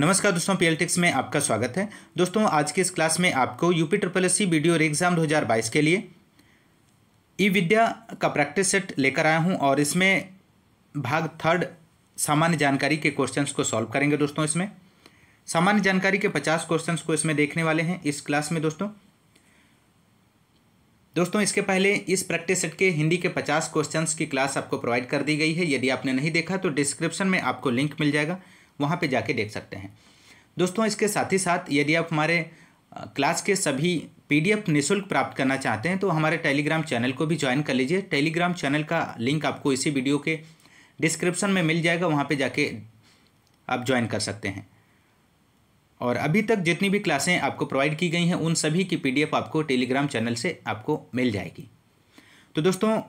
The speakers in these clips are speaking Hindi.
नमस्कार दोस्तों पी में आपका स्वागत है दोस्तों आज के इस क्लास में आपको UP triple S C B exam दो हज़ार बाईस के लिए ई विद्या का प्रैक्टिस सेट लेकर आया हूं और इसमें भाग थर्ड सामान्य जानकारी के क्वेश्चंस को सॉल्व करेंगे दोस्तों इसमें सामान्य जानकारी के पचास क्वेश्चंस को इसमें देखने वाले हैं इस क्लास में दोस्तों दोस्तों इसके पहले इस प्रैक्टिस सेट के हिंदी के पचास क्वेश्चंस की क्लास आपको प्रोवाइड कर दी गई है यदि आपने नहीं देखा तो डिस्क्रिप्शन में आपको लिंक मिल जाएगा वहाँ पर जाके देख सकते हैं दोस्तों इसके साथ ही साथ यदि आप हमारे क्लास के सभी पीडीएफ निशुल्क प्राप्त करना चाहते हैं तो हमारे टेलीग्राम चैनल को भी ज्वाइन कर लीजिए टेलीग्राम चैनल का लिंक आपको इसी वीडियो के डिस्क्रिप्शन में मिल जाएगा वहाँ पे जाके आप ज्वाइन कर सकते हैं और अभी तक जितनी भी क्लासें आपको प्रोवाइड की गई हैं उन सभी की पीडीएफ आपको टेलीग्राम चैनल से आपको मिल जाएगी तो दोस्तों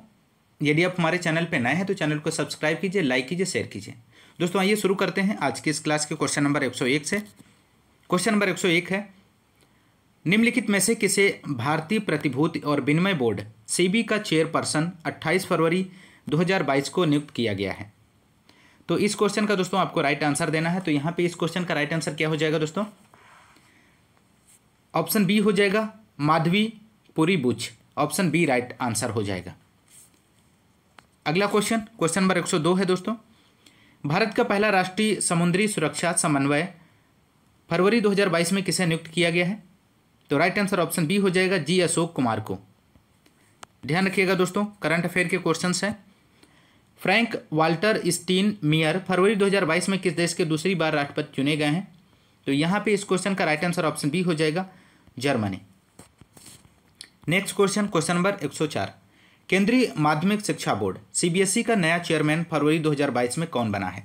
यदि आप हमारे चैनल पर नए हैं तो चैनल को सब्सक्राइब कीजिए लाइक कीजिए शेयर कीजिए दोस्तों आइए शुरू करते हैं आज की इस क्लास के क्वेश्चन नंबर 101 से क्वेश्चन नंबर 101 है निम्नलिखित में से किसे भारतीय प्रतिभूति और विनिमय बोर्ड सीबी का चेयरपर्सन 28 फरवरी 2022 को नियुक्त किया गया है तो इस क्वेश्चन का दोस्तों आपको राइट आंसर देना है तो यहाँ पे इस क्वेश्चन का राइट आंसर क्या हो जाएगा दोस्तों ऑप्शन बी हो जाएगा Madhabi Puri Buch option B right answer हो जाएगा अगला क्वेश्चन क्वेश्चन नंबर 102 है दोस्तों भारत का पहला राष्ट्रीय समुद्री सुरक्षा समन्वय फरवरी 2022 में किसे नियुक्त किया गया है तो राइट आंसर ऑप्शन बी हो जाएगा जी अशोक कुमार को ध्यान रखिएगा दोस्तों करंट अफेयर के क्वेश्चन हैं फ्रैंक वाल्टर स्टीन मियर फरवरी 2022 में किस देश के दूसरी बार राष्ट्रपति चुने गए हैं तो यहाँ पे इस क्वेश्चन का राइट आंसर ऑप्शन बी हो जाएगा Germany next question question number 104 केंद्रीय माध्यमिक शिक्षा बोर्ड सीबीएसई e का नया चेयरमैन फरवरी 2022 में कौन बना है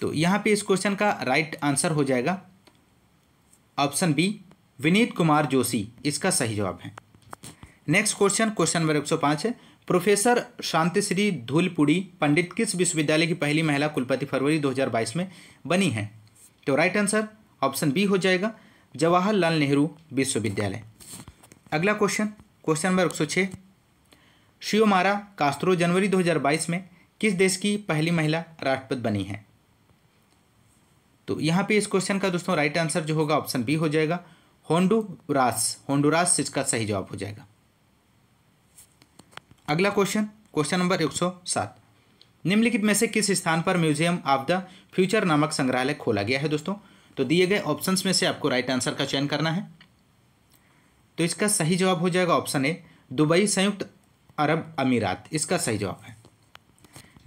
तो यहां पे इस क्वेश्चन का राइट आंसर हो जाएगा ऑप्शन बी विनीत कुमार जोशी इसका सही जवाब है नेक्स्ट क्वेश्चन क्वेश्चन नंबर एक है प्रोफेसर शांतिश्री धूलपुड़ी पंडित किस विश्वविद्यालय की पहली महिला कुलपति फरवरी 2022 में बनी है तो राइट आंसर ऑप्शन बी हो जाएगा जवाहरलाल नेहरू विश्वविद्यालय अगला क्वेश्चन क्वेश्चन नंबर एक सौ छः शिवमारा कास्त्रो जनवरी 2022 में किस देश की पहली महिला राष्ट्रपति बनी है तो यहाँ पे इस क्वेश्चन का दोस्तों राइट आंसर जो होगा ऑप्शन बी हो जाएगा होंडुरास होंडुरास इसका सही जवाब हो जाएगा अगला क्वेश्चन क्वेश्चन नंबर एक सौ सात निम्नलिखित में से किस स्थान पर म्यूजियम ऑफ द फ्यूचर नामक संग्रहालय खोला गया है दोस्तों तो दिए गए ऑप्शंस में से आपको राइट आंसर का चयन करना है तो इसका सही जवाब हो जाएगा ऑप्शन ए दुबई संयुक्त अरब अमीरात इसका सही जवाब है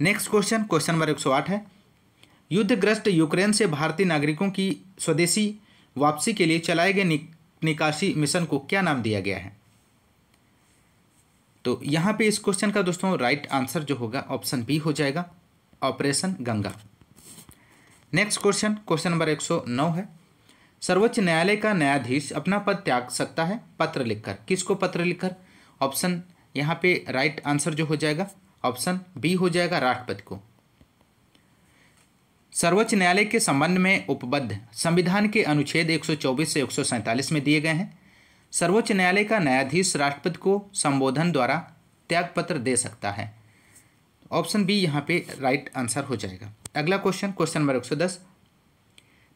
नेक्स्ट क्वेश्चन क्वेश्चन नंबर एक सौ आठ है युद्धग्रस्त यूक्रेन से भारतीय नागरिकों की स्वदेशी वापसी के लिए चलाए गए नि, निकासी मिशन को क्या नाम दिया गया है तो यहाँ पे इस क्वेश्चन का दोस्तों राइट आंसर जो होगा ऑप्शन बी हो जाएगा Operation Ganga next question question number एक सौ नौ है सर्वोच्च न्यायालय का न्यायाधीश अपना पद त्याग सकता है पत्र लिखकर किसको पत्र लिखकर ऑप्शन यहाँ पे राइट आंसर जो हो जाएगा ऑप्शन बी हो जाएगा राष्ट्रपति को सर्वोच्च न्यायालय के संबंध में उपबद्ध संविधान के अनुच्छेद 124 से एक में दिए गए हैं सर्वोच्च न्यायालय का न्यायाधीश राष्ट्रपति को संबोधन द्वारा त्यागपत्र दे सकता है ऑप्शन बी यहाँ पे राइट आंसर हो जाएगा अगला क्वेश्चन क्वेश्चन नंबर 110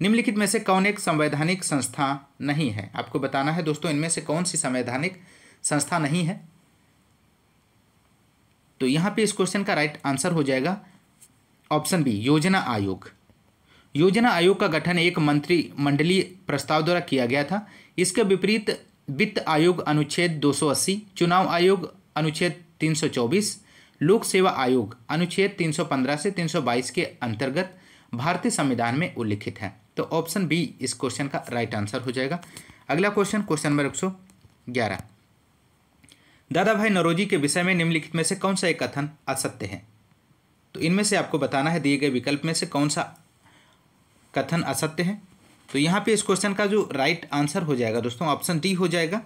निम्नलिखित में से कौन एक संवैधानिक संस्था नहीं है आपको बताना है दोस्तों इनमें से कौन सी संवैधानिक संस्था नहीं है तो यहाँ पे इस क्वेश्चन का राइट आंसर हो जाएगा ऑप्शन बी योजना आयोग योजना आयोग का गठन एक मंत्री मंडली प्रस्ताव द्वारा किया गया था इसके विपरीत वित्त आयोग अनुच्छेद 280, चुनाव आयोग अनुच्छेद 324, लोक सेवा आयोग अनुच्छेद 315 से 322 के अंतर्गत भारतीय संविधान में उल्लिखित है तो ऑप्शन बी इस क्वेश्चन का राइट आंसर हो जाएगा अगला क्वेश्चन क्वेश्चन नंबर एक दादा भाई नरोजी के विषय में निम्नलिखित में से कौन सा एक कथन असत्य है तो इनमें से आपको बताना है दिए गए विकल्प में से कौन सा कथन असत्य है तो यहाँ पे इस क्वेश्चन का जो राइट आंसर हो जाएगा दोस्तों ऑप्शन डी हो जाएगा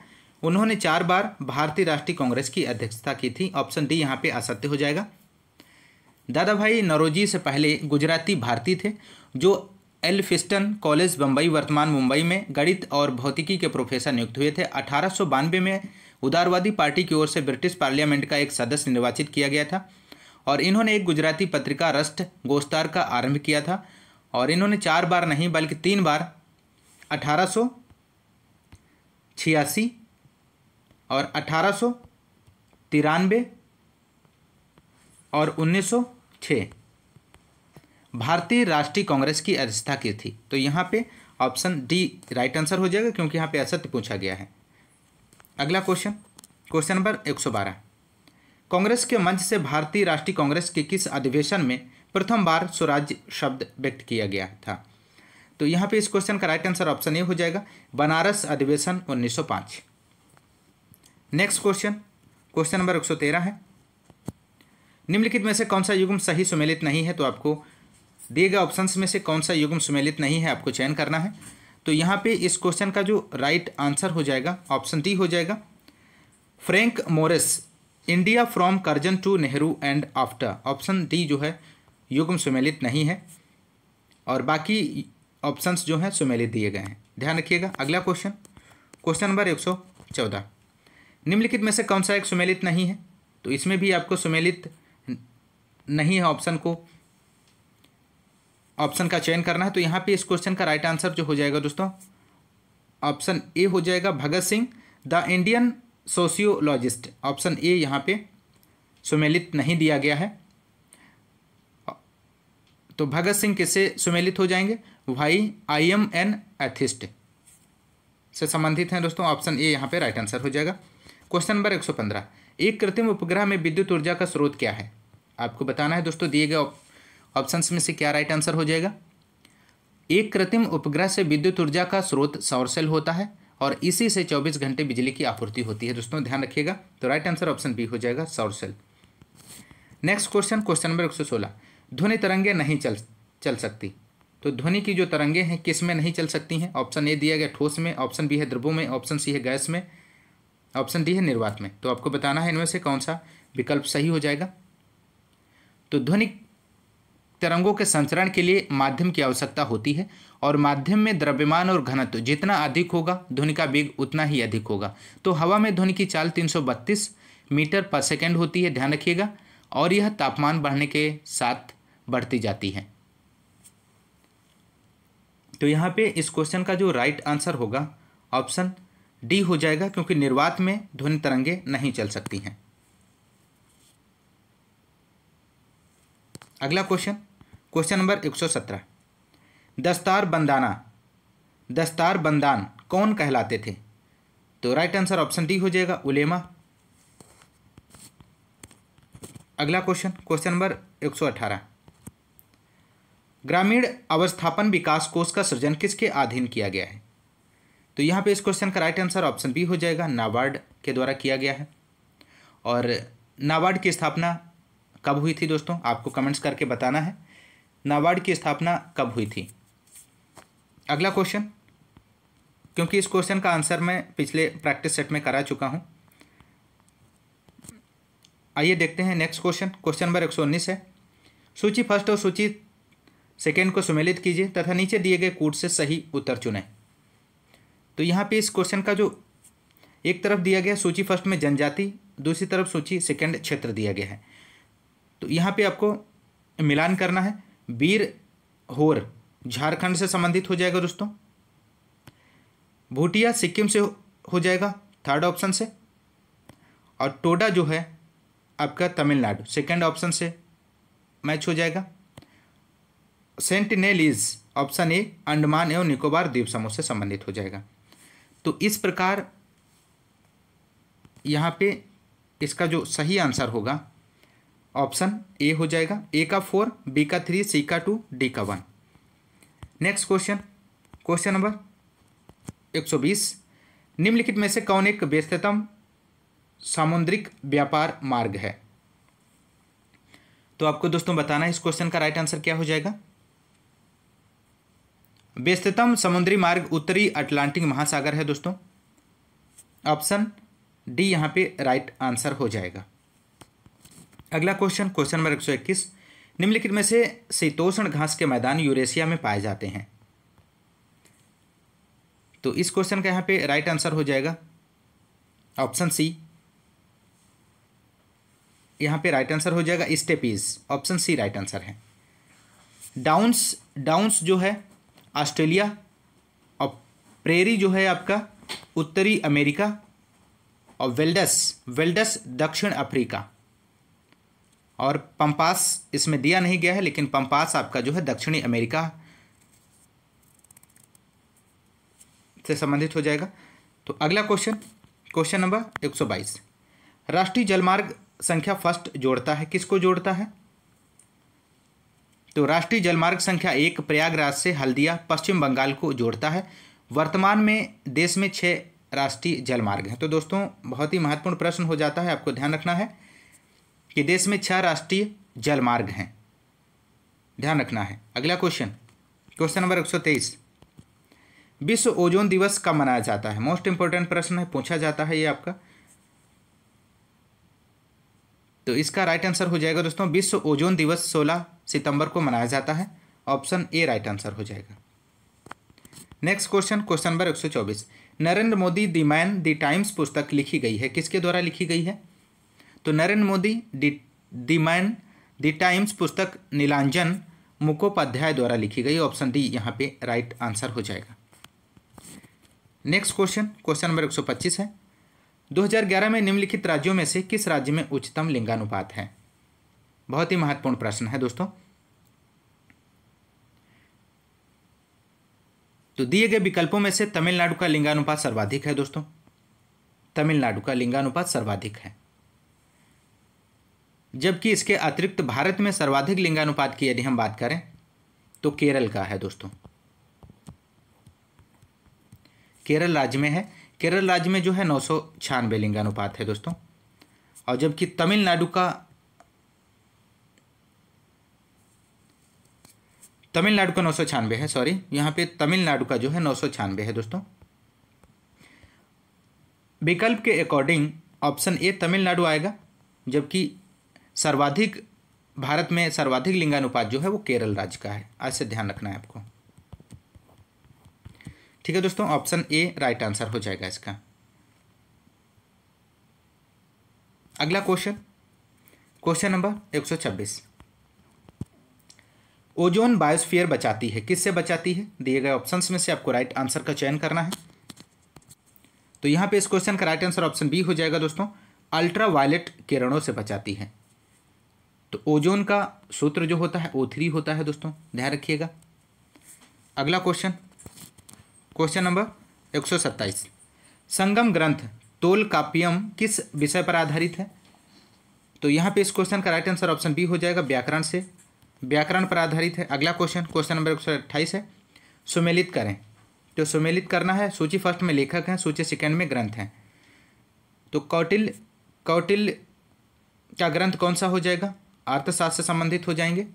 उन्होंने चार बार भारतीय राष्ट्रीय कांग्रेस की अध्यक्षता की थी ऑप्शन डी यहाँ पे असत्य हो जाएगा दादा भाई नरोजी से पहले गुजराती भारतीय थे जो एल्फिस्टन कॉलेज बम्बई वर्तमान मुंबई में गणित और भौतिकी के प्रोफेसर नियुक्त हुए थे अठारह में उदारवादी पार्टी की ओर से ब्रिटिश पार्लियामेंट का एक सदस्य निर्वाचित किया गया था और इन्होंने एक गुजराती पत्रिका रस्ट गोस्तार का आरंभ किया था और इन्होंने चार बार नहीं बल्कि तीन बार अठारह छियासी और अठारह तिरानवे और उन्नीस सौ भारतीय राष्ट्रीय कांग्रेस की अध्यक्षता की थी तो यहाँ पे ऑप्शन डी राइट आंसर हो जाएगा क्योंकि यहाँ पे असत्य पूछा गया है अगला क्वेश्चन क्वेश्चन नंबर 112 कांग्रेस के मंच से भारतीय राष्ट्रीय कांग्रेस के किस अधिवेशन में प्रथम बार स्वराज्य शब्द व्यक्त किया गया था तो यहाँ पे इस क्वेश्चन का राइट आंसर ऑप्शन ए हो जाएगा बनारस अधिवेशन उन्नीस नेक्स्ट क्वेश्चन क्वेश्चन नंबर 113 है निम्नलिखित में से कौन सा युग्म सही सुमेलित नहीं है तो आपको दिए गए ऑप्शन में से कौन सा युग्म सुमेलित नहीं है आपको चयन करना है तो यहाँ पे इस क्वेश्चन का जो राइट आंसर हो जाएगा ऑप्शन डी हो जाएगा Frank Moraes India from Curzon to Nehru and after option D जो है युग्म सुमेलित नहीं है और बाकी ऑप्शंस जो हैं सुमेलित दिए गए हैं ध्यान रखिएगा अगला क्वेश्चन क्वेश्चन नंबर एक सौ चौदह निम्नलिखित में से कौन सा एक सुमेलित नहीं है तो इसमें भी आपको सुमेलित नहीं है ऑप्शन को ऑप्शन का चयन करना है तो यहाँ पे इस क्वेश्चन का राइट आंसर जो हो जाएगा दोस्तों ऑप्शन ए हो जाएगा Bhagat Singh the Indian sociologist option A यहाँ पे सुमेलित नहीं दिया गया है तो भगत सिंह किससे सुमेलित हो जाएंगे भाई आई एम एन एथिस्ट से संबंधित हैं दोस्तों ऑप्शन ए यहाँ पे राइट आंसर हो जाएगा क्वेश्चन नंबर एक सौ पंद्रह एक कृत्रिम उपग्रह में विद्युत ऊर्जा का स्रोत क्या है आपको बताना है दोस्तों दिए गए ऑप्शंस में से क्या राइट आंसर हो जाएगा एक कृत्रिम उपग्रह से विद्युत ऊर्जा का स्रोत सौर सेल होता है और इसी से 24 घंटे बिजली की आपूर्ति होती है दोस्तों ध्यान रखिएगा तो राइट आंसर ऑप्शन बी हो जाएगा सौर cell next question question number एक ध्वनि तरंगे नहीं चल चल सकती तो ध्वनि की जो तरंगे हैं किस में नहीं चल सकती हैं ऑप्शन ए दिया गया ठोस में ऑप्शन बी है द्रबो में ऑप्शन सी है गैस में ऑप्शन डी है निर्वात में तो आपको बताना है इनमें से कौन सा विकल्प सही हो जाएगा तो ध्वनि तरंगों के संचरण के लिए माध्यम की आवश्यकता होती है और माध्यम में द्रव्यमान और घनत्व जितना अधिक होगा ध्वनि का वेग उतना ही अधिक होगा तो हवा में ध्वनि की चाल 332 मीटर पर सेकेंड होती है ध्यान रखिएगा और यह तापमान बढ़ने के साथ बढ़ती जाती है तो यहाँ पे इस क्वेश्चन का जो राइट आंसर होगा ऑप्शन डी हो जाएगा क्योंकि निर्वात में ध्वनि तरंगे नहीं चल सकती हैं अगला क्वेश्चन क्वेश्चन नंबर 117 दस्तार बंदाना दस्तार बंदान कौन कहलाते थे तो राइट आंसर ऑप्शन डी हो जाएगा उलेमा अगला क्वेश्चन क्वेश्चन नंबर 118 ग्रामीण अवस्थापन विकास कोष का सृजन किसके अधीन किया गया है तो यहां पे इस क्वेश्चन का राइट आंसर ऑप्शन बी हो जाएगा नाबार्ड के द्वारा किया गया है और नाबार्ड की स्थापना कब हुई थी दोस्तों आपको कमेंट्स करके बताना है नाबार्ड की स्थापना कब हुई थी अगला क्वेश्चन क्योंकि इस क्वेश्चन का आंसर मैं पिछले प्रैक्टिस सेट में करा चुका हूँ आइए देखते हैं नेक्स्ट क्वेश्चन क्वेश्चन नंबर एक सौ उन्नीस है सूची फर्स्ट और सूची सेकेंड को सुमेलित कीजिए तथा नीचे दिए गए कूट से सही उत्तर चुनें तो यहाँ पे इस क्वेश्चन का जो एक तरफ दिया गया सूची फर्स्ट में जनजाति दूसरी तरफ सूची सेकेंड क्षेत्र दिया गया है तो यहाँ पे आपको मिलान करना है बीर होर झारखंड से संबंधित हो जाएगा दोस्तों भूटिया सिक्किम से हो जाएगा थर्ड ऑप्शन से और टोडा जो है आपका तमिलनाडु सेकंड ऑप्शन से मैच हो जाएगा Sentinel is option A Andaman एवं निकोबार द्वीप समूह से संबंधित हो जाएगा तो इस प्रकार यहाँ पे इसका जो सही आंसर होगा ऑप्शन ए हो जाएगा ए का फोर बी का थ्री सी का टू डी का one next question question number 120 निम्नलिखित में से कौन एक व्यस्ततम सामुद्रिक व्यापार मार्ग है तो आपको दोस्तों बताना है इस क्वेश्चन का राइट आंसर क्या हो जाएगा व्यस्ततम समुद्री मार्ग उत्तरी अटलांटिक महासागर है दोस्तों ऑप्शन डी यहां पे राइट आंसर हो जाएगा अगला क्वेश्चन क्वेश्चन नंबर एक निम्नलिखित में से शीतोषण घास के मैदान यूरेशिया में पाए जाते हैं तो इस क्वेश्चन का यहाँ पे राइट आंसर हो जाएगा ऑप्शन सी यहाँ पे राइट आंसर हो जाएगा steppes option C right answer है डाउन्स डाउन्स जो है ऑस्ट्रेलिया और प्रेरी जो है आपका उत्तरी अमेरिका और वेल्डस वेल्डस दक्षिण अफ्रीका और पंपास इसमें दिया नहीं गया है लेकिन पंपास आपका जो है दक्षिणी अमेरिका से संबंधित हो जाएगा तो अगला क्वेश्चन क्वेश्चन नंबर 122 राष्ट्रीय जलमार्ग संख्या फर्स्ट जोड़ता है किसको जोड़ता है तो राष्ट्रीय जलमार्ग संख्या एक प्रयागराज से हल्दिया पश्चिम बंगाल को जोड़ता है वर्तमान में देश में छः राष्ट्रीय जलमार्ग हैं तो दोस्तों बहुत ही महत्वपूर्ण प्रश्न हो जाता है आपको ध्यान रखना है कि देश में छह राष्ट्रीय जलमार्ग हैं ध्यान रखना है अगला क्वेश्चन क्वेश्चन नंबर 123 विश्व ओजोन दिवस कब मनाया जाता है मोस्ट इंपोर्टेंट प्रश्न है पूछा जाता है ये आपका तो इसका राइट आंसर हो जाएगा दोस्तों विश्व ओजोन दिवस 16 सितंबर को मनाया जाता है ऑप्शन ए राइट आंसर हो जाएगा next question question number 124 Narendra Modi the man the times पुस्तक लिखी गई है किसके द्वारा लिखी गई है तो नरेंद्र मोदी डी दी मैन द टाइम्स पुस्तक नीलांजन मुखोपाध्याय द्वारा लिखी गई ऑप्शन डी यहाँ पे राइट आंसर हो जाएगा नेक्स्ट क्वेश्चन क्वेश्चन नंबर 125 है 2011 में निम्नलिखित राज्यों में से किस राज्य में उच्चतम लिंगानुपात है बहुत ही महत्वपूर्ण प्रश्न है दोस्तों तो दिए गए विकल्पों में से तमिलनाडु का लिंगानुपात सर्वाधिक है दोस्तों तमिलनाडु का लिंगानुपात सर्वाधिक है जबकि इसके अतिरिक्त भारत में सर्वाधिक लिंगानुपात की यदि हम बात करें तो केरल का है दोस्तों केरल राज्य में है केरल राज्य में जो है नौ सौ छियानवे लिंगानुपात है दोस्तों और जबकि तमिलनाडु का तमिलनाडु का नौ सौ छियानवे है सॉरी यहाँ पे तमिलनाडु का जो है नौ सौ छियानवे है दोस्तों विकल्प के अकॉर्डिंग ऑप्शन ए तमिलनाडु आएगा जबकि सर्वाधिक भारत में सर्वाधिक लिंगानुपात जो है वो केरल राज्य का है आज से ध्यान रखना है आपको ठीक है दोस्तों ऑप्शन ए राइट आंसर हो जाएगा इसका अगला question question number 126 ozone biosphere बचाती है किससे बचाती है दिए गए ऑप्शंस में से आपको राइट आंसर का चयन करना है तो यहां पे इस क्वेश्चन का राइट आंसर ऑप्शन बी हो जाएगा दोस्तों अल्ट्रा किरणों से बचाती है तो ओजोन का सूत्र जो होता है ओ थ्री होता है दोस्तों ध्यान रखिएगा अगला क्वेश्चन क्वेश्चन नंबर एक सौ सत्ताईस संगम ग्रंथ तोल काप्यम किस विषय पर आधारित है तो यहाँ पे इस क्वेश्चन का राइट आंसर ऑप्शन बी हो जाएगा व्याकरण से व्याकरण पर आधारित है अगला क्वेश्चन क्वेश्चन नंबर एक सौ अट्ठाईस है सुमेलित करें तो सुमेलित करना है सूची फर्स्ट में लेखक हैं सूची सेकेंड में ग्रंथ हैं तो कौटिल कौटिल का ग्रंथ कौन सा हो जाएगा अर्थशास्त्र से संबंधित हो जाएंगे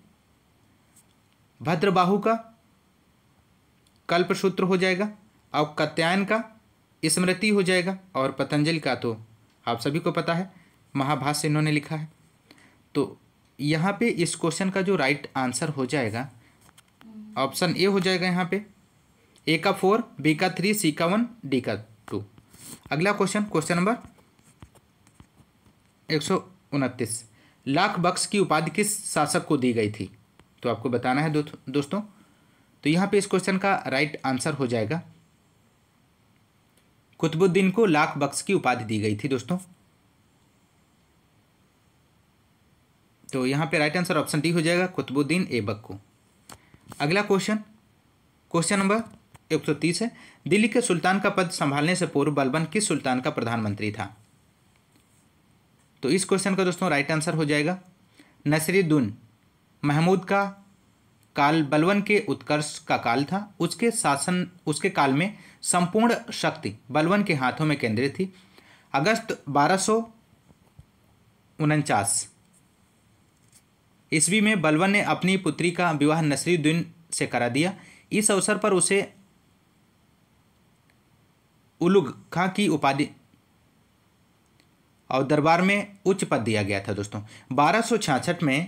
भद्रबाहु का कल्प सूत्र हो जाएगा और कत्यायन का स्मृति हो जाएगा और पतंजलि का तो आप सभी को पता है महाभाष्य इन्होंने लिखा है तो यहाँ पे इस क्वेश्चन का जो राइट आंसर हो जाएगा ऑप्शन ए हो जाएगा यहाँ पे ए का फोर बी का थ्री सी का वन डी का टू अगला क्वेश्चन क्वेश्चन नंबर एक सौ उनतीस लाख बक्स की उपाधि किस शासक को दी गई थी तो आपको बताना है दोस्तों तो यहाँ पे इस क्वेश्चन का राइट आंसर हो जाएगा कुतुबुद्दीन को लाख बक्स की उपाधि दी गई थी दोस्तों तो यहाँ पे राइट आंसर ऑप्शन डी हो जाएगा कुतुबुद्दीन बक को अगला क्वेश्चन क्वेश्चन नंबर एक सौ तीस है दिल्ली के सुल्तान का पद संभालने से पूर्व बलबन किस सुल्तान का प्रधानमंत्री था तो इस क्वेश्चन का दोस्तों राइट आंसर हो जाएगा नसरुद्दीन महमूद का काल बलवन के उत्कर्ष का काल था उसके शासन उसके काल में संपूर्ण शक्ति बलवन के हाथों में केंद्रित थी अगस्त बारह सौ उनचास ईस्वी में बलवन ने अपनी पुत्री का विवाह नसरुद्दीन से करा दिया इस अवसर पर उसे उलुग खां की उपाधि और दरबार में उच्च पद दिया गया था दोस्तों बारह में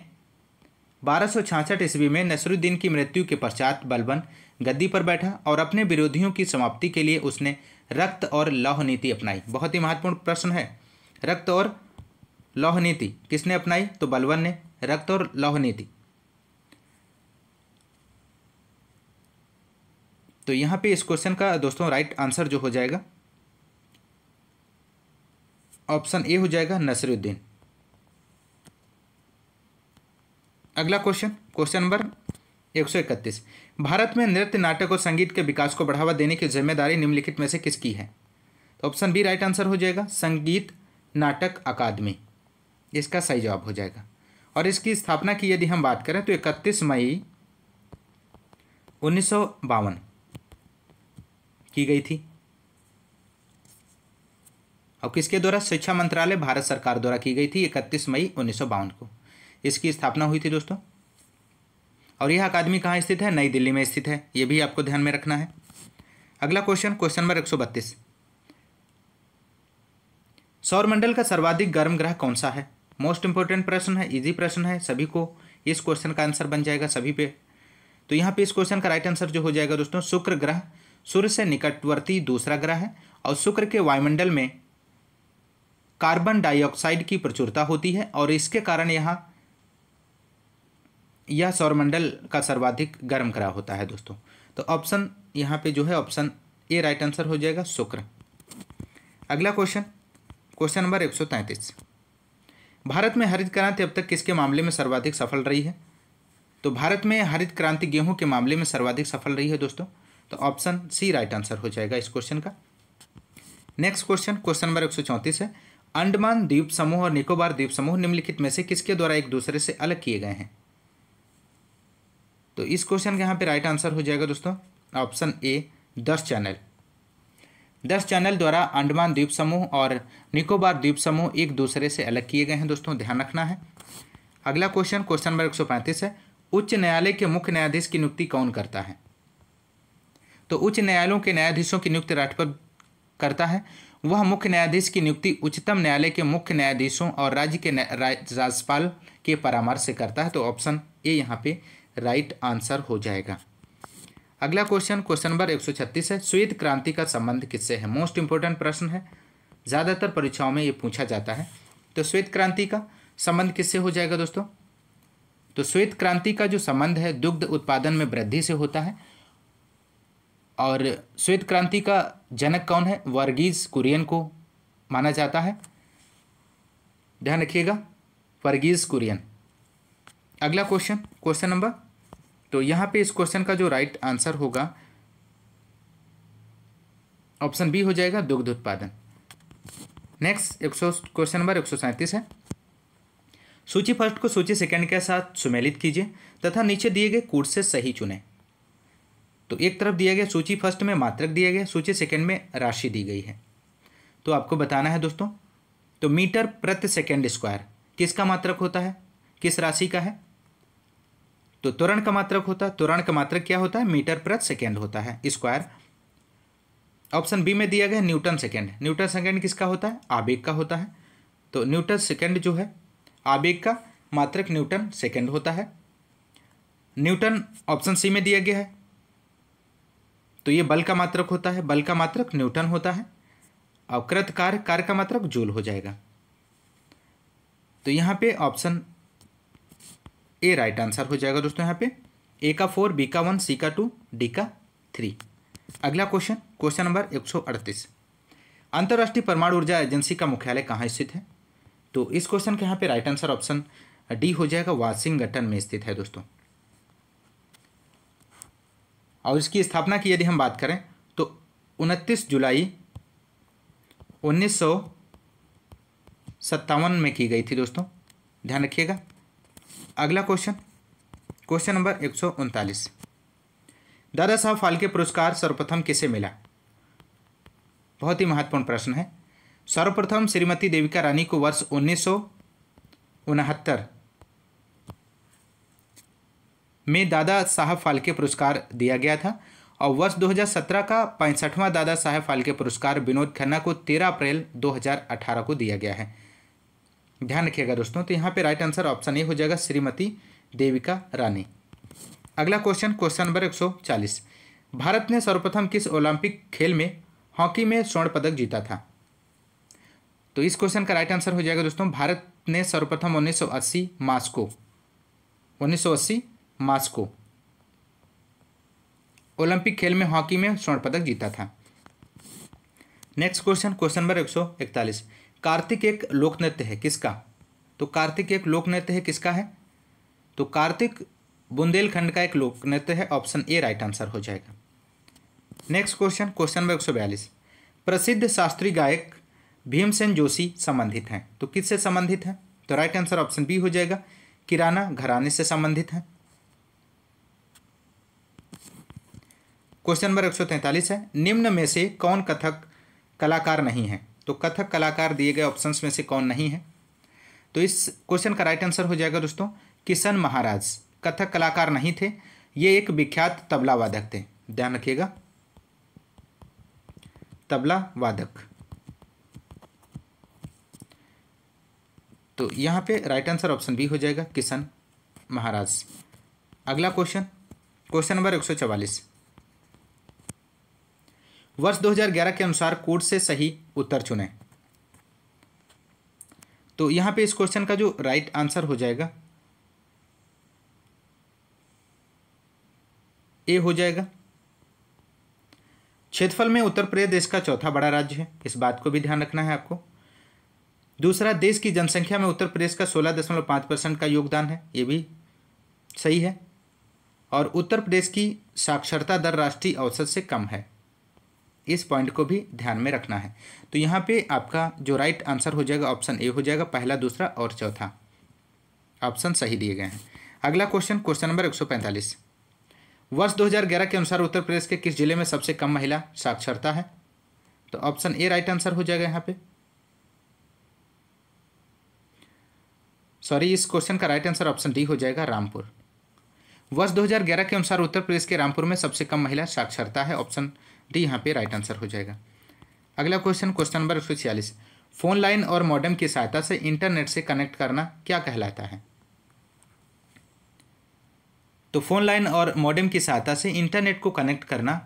बारह ईस्वी में नसरुद्दीन की मृत्यु के पश्चात बलबन गद्दी पर बैठा और अपने विरोधियों की समाप्ति के लिए उसने रक्त और लौह नीति अपनाई बहुत ही महत्वपूर्ण प्रश्न है रक्त और लौह नीति किसने अपनाई तो बलबन ने रक्त और लौह नीति तो यहाँ पे इस क्वेश्चन का दोस्तों राइट आंसर जो हो जाएगा ऑप्शन ए हो जाएगा नसरुद्दीन अगला क्वेश्चन क्वेश्चन नंबर एक सौ इकतीस भारत में नृत्य नाटक और संगीत के विकास को बढ़ावा देने की जिम्मेदारी निम्नलिखित में से किसकी है तो ऑप्शन बी राइट आंसर हो जाएगा संगीत नाटक अकादमी इसका सही जवाब हो जाएगा और इसकी स्थापना की यदि हम बात करें तो इकतीस मई उन्नीस की गई थी और किसके द्वारा शिक्षा मंत्रालय भारत सरकार द्वारा की गई थी इकतीस मई उन्नीस को इसकी स्थापना हुई थी दोस्तों और यह अकादमी कहाँ स्थित है नई दिल्ली में स्थित है यह भी आपको ध्यान में रखना है अगला क्वेश्चन क्वेश्चन नंबर एक मंडल का सर्वाधिक गर्म ग्रह कौन सा है मोस्ट इंपॉर्टेंट प्रश्न है इजी प्रश्न है सभी को इस क्वेश्चन का आंसर बन जाएगा सभी पे तो यहाँ पे इस क्वेश्चन का राइट आंसर जो हो जाएगा दोस्तों शुक्र ग्रह सूर्य से निकटवर्ती दूसरा ग्रह है और शुक्र के वायुमंडल में कार्बन डाइऑक्साइड की प्रचुरता होती है और इसके कारण यहाँ यह सौरमंडल का सर्वाधिक गर्म करा होता है दोस्तों तो ऑप्शन यहाँ पे जो है ऑप्शन ए राइट आंसर हो जाएगा शुक्र अगला क्वेश्चन क्वेश्चन नंबर एक सौ भारत में हरित क्रांति अब तक किसके मामले में सर्वाधिक सफल रही है तो भारत में हरित क्रांति गेहूं के मामले में सर्वाधिक सफल रही है दोस्तों तो ऑप्शन सी राइट आंसर हो जाएगा इस क्वेश्चन का नेक्स्ट क्वेश्चन क्वेश्चन नंबर एक सौ है अंडमान द्वीप समूह और निकोबार द्वीप समूह निम्नलिखित में से किसके द्वारा एक दूसरे से अलग किए गए हैं तो इस क्वेश्चन का यहाँ पे राइट आंसर हो जाएगा दोस्तों ऑप्शन ए दस चैनल दस चैनल द्वारा अंडमान द्वीप समूह और निकोबार द्वीप समूह एक दूसरे से अलग किए गए हैं दोस्तों ध्यान रखना है अगला क्वेश्चन क्वेश्चन नंबर एक सौ पैंतीस है उच्च न्यायालय के मुख्य न्यायाधीश की नियुक्ति कौन करता है तो उच्च न्यायालयों के न्यायाधीशों की नियुक्ति राष्ट्रपति करता है वह मुख्य न्यायाधीश की नियुक्ति उच्चतम न्यायालय के मुख्य न्यायाधीशों और राज्य के राज्यपाल के परामर्श से करता है तो ऑप्शन ए यहाँ पे राइट आंसर हो जाएगा अगला क्वेश्चन क्वेश्चन नंबर 136 है श्वेत क्रांति का संबंध किससे है मोस्ट इंपॉर्टेंट प्रश्न है ज़्यादातर परीक्षाओं में ये पूछा जाता है तो श्वेत क्रांति का संबंध किससे हो जाएगा दोस्तों तो श्वेत क्रांति का जो संबंध है दुग्ध उत्पादन में वृद्धि से होता है और श्वेत क्रांति का जनक कौन है वर्गीज कुरियन को माना जाता है ध्यान रखिएगा वर्गीज कुरियन अगला क्वेश्चन क्वेश्चन नंबर तो यहाँ पे इस क्वेश्चन का जो राइट आंसर होगा ऑप्शन बी हो जाएगा दुग्ध उत्पादन नेक्स्ट एक सौ क्वेश्चन नंबर एक सौ सैंतीस है सूची फर्स्ट को सूची सेकंड के साथ सुमेलित कीजिए तथा नीचे दिए गए कोर्स से सही चुनें तो एक तरफ दिया गया सूची फर्स्ट में मात्रक दिया गया सूची सेकंड में राशि दी गई है तो आपको बताना है दोस्तों तो मीटर प्रति सेकेंड स्क्वायर किसका मात्रक होता है किस राशि का है तो त्वरण का मात्रक होता है त्वरण का मात्रक क्या होता है मीटर प्रति सेकेंड होता है स्क्वायर ऑप्शन बी में दिया गया न्यूटन सेकेंड न्यूटन सेकेंड किसका होता है आवेग का होता है तो न्यूटन सेकेंड जो है आवेग का मात्रक न्यूटन सेकेंड होता है न्यूटन ऑप्शन सी में दिया गया है तो ये बल का मात्रक होता है बल का मात्रक न्यूटन होता है कृत कार्य कार्य का मात्रक जूल हो जाएगा तो यहाँ पे ऑप्शन ए राइट आंसर हो जाएगा दोस्तों यहाँ पे ए का फोर बी का वन सी का टू डी का थ्री अगला क्वेश्चन क्वेश्चन नंबर एक सौ अड़तीस अंतर्राष्ट्रीय परमाणु ऊर्जा एजेंसी का मुख्यालय कहाँ स्थित है तो इस क्वेश्चन के यहाँ पे राइट आंसर ऑप्शन डी हो जाएगा वाशिंगटन में स्थित है दोस्तों और इसकी स्थापना की यदि हम बात करें तो उनतीस जुलाई उन्नीस सत्तावन में की गई थी दोस्तों ध्यान रखिएगा अगला क्वेश्चन क्वेश्चन नंबर एक सौ उनतालीस दादा साहब फाल्के पुरस्कार सर्वप्रथम किसे मिला बहुत ही महत्वपूर्ण प्रश्न है सर्वप्रथम श्रीमती देविका रानी को वर्ष उन्नीस में दादा साहब फाल्के पुरस्कार दिया गया था और वर्ष 2017 का पैंसठवां दादा साहेब फाल्के पुरस्कार विनोद खन्ना को 13 अप्रैल 2018 को दिया गया है ध्यान रखिएगा दोस्तों तो यहाँ पे राइट आंसर ऑप्शन ए हो जाएगा श्रीमती देविका रानी अगला क्वेश्चन क्वेश्चन नंबर 140 भारत ने सर्वप्रथम किस ओलंपिक खेल में हॉकी में स्वर्ण पदक जीता था तो इस क्वेश्चन का राइट आंसर हो जाएगा दोस्तों भारत ने सर्वप्रथम 1980 मास्को 1980 मास्को ओलंपिक खेल में हॉकी में स्वर्ण पदक जीता था next question question number 141 Kartik एक लोक नृत्य है किसका तो कार्तिक एक लोक नृत्य है किसका है तो कार्तिक बुंदेलखंड का एक लोक नृत्य है ऑप्शन ए राइट आंसर हो जाएगा नेक्स्ट क्वेश्चन क्वेश्चन नंबर 142 प्रसिद्ध शास्त्रीय गायक भीमसेन जोशी संबंधित हैं तो किससे संबंधित है तो राइट आंसर ऑप्शन बी हो जाएगा किराना घराने से संबंधित है क्वेश्चन नंबर एक है निम्न में से कौन कथक कलाकार नहीं है तो कथक कलाकार दिए गए ऑप्शंस में से कौन नहीं है तो इस क्वेश्चन का राइट आंसर हो जाएगा दोस्तों किशन महाराज कथक कलाकार नहीं थे ये एक विख्यात तबला वादक थे ध्यान रखिएगा तबला वादक तो यहां पे राइट आंसर ऑप्शन बी हो जाएगा किशन महाराज अगला क्वेश्चन क्वेश्चन नंबर एक सौ चवालीस वर्ष 2011 के अनुसार कोड से सही उत्तर चुने तो यहां पे इस क्वेश्चन का जो राइट आंसर हो जाएगा ए हो जाएगा क्षेत्रफल में उत्तर प्रदेश का चौथा बड़ा राज्य है इस बात को भी ध्यान रखना है आपको दूसरा देश की जनसंख्या में उत्तर प्रदेश का सोलह दशमलव पांच परसेंट का योगदान है ये भी सही है और उत्तर प्रदेश की साक्षरता दर राष्ट्रीय औसत से कम है इस पॉइंट को भी ध्यान में रखना है तो यहाँ पे आपका जो राइट आंसर हो जाएगा ऑप्शन ए हो जाएगा पहला दूसरा और चौथा ऑप्शन सही दिए गए हैं अगला क्वेश्चन क्वेश्चन नंबर 145 वर्ष 2011 के अनुसार उत्तर प्रदेश के किस जिले में सबसे कम महिला साक्षरता है तो ऑप्शन ए राइट आंसर हो जाएगा यहाँ पे सॉरी इस क्वेश्चन का राइट आंसर ऑप्शन डी हो जाएगा रामपुर वर्ष 2011 के अनुसार उत्तर प्रदेश के रामपुर में सबसे कम महिला साक्षरता है ऑप्शन डी यहाँ पे राइट आंसर हो जाएगा अगला क्वेश्चन क्वेश्चन नंबर एक फ़ोन लाइन और मॉडम की सहायता से इंटरनेट से कनेक्ट करना क्या कहलाता है तो फ़ोन लाइन और मॉडम की सहायता से इंटरनेट को कनेक्ट करना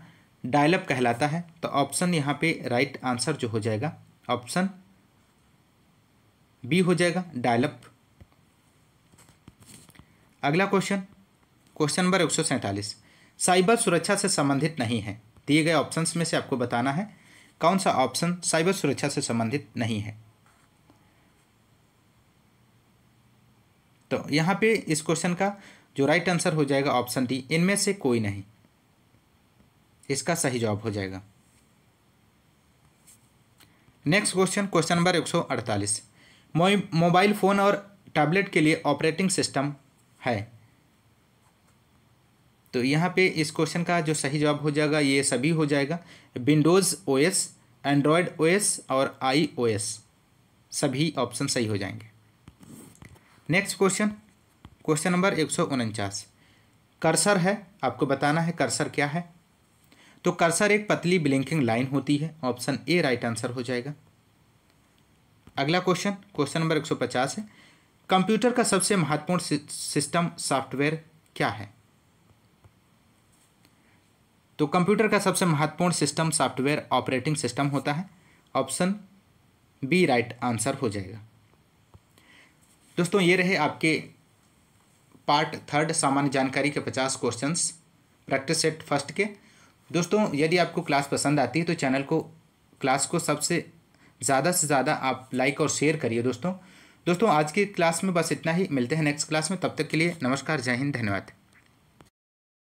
डायलअप कहलाता है तो ऑप्शन यहाँ पे राइट आंसर जो हो जाएगा ऑप्शन बी हो जाएगा डायलअप अगला क्वेश्चन क्वेश्चन नंबर एक साइबर सुरक्षा से संबंधित नहीं है दिए गए ऑप्शंस में से आपको बताना है कौन सा ऑप्शन साइबर सुरक्षा से संबंधित नहीं है तो यहाँ पे इस क्वेश्चन का जो राइट आंसर हो जाएगा ऑप्शन डी इनमें से कोई नहीं इसका सही जवाब हो जाएगा next question question number 148 mobile phone और टैबलेट के लिए ऑपरेटिंग सिस्टम है तो यहाँ पे इस क्वेश्चन का जो सही जवाब हो जाएगा ये सभी हो जाएगा Windows O S Android O S और आई ओ एस सभी ऑप्शन सही हो जाएंगे नेक्स्ट क्वेश्चन क्वेश्चन नंबर एक सौ उनचास कर्सर है आपको बताना है कर्सर क्या है तो कर्सर एक पतली ब्लिंकिंग लाइन होती है ऑप्शन ए राइट आंसर हो जाएगा अगला क्वेश्चन क्वेश्चन नंबर एक सौ पचास है कंप्यूटर का सबसे महत्वपूर्ण सिस्टम सॉफ्टवेयर क्या है तो कंप्यूटर का सबसे महत्वपूर्ण सिस्टम सॉफ्टवेयर ऑपरेटिंग सिस्टम होता है ऑप्शन बी राइट आंसर हो जाएगा दोस्तों ये रहे आपके पार्ट थर्ड सामान्य जानकारी के पचास क्वेश्चंस प्रैक्टिस सेट फर्स्ट के दोस्तों यदि आपको क्लास पसंद आती है तो चैनल को क्लास को सबसे ज़्यादा से ज़्यादा आप लाइक और शेयर करिए दोस्तों दोस्तों आज की क्लास में बस इतना ही मिलते हैं नेक्स्ट क्लास में तब तक के लिए नमस्कार जय हिंद धन्यवाद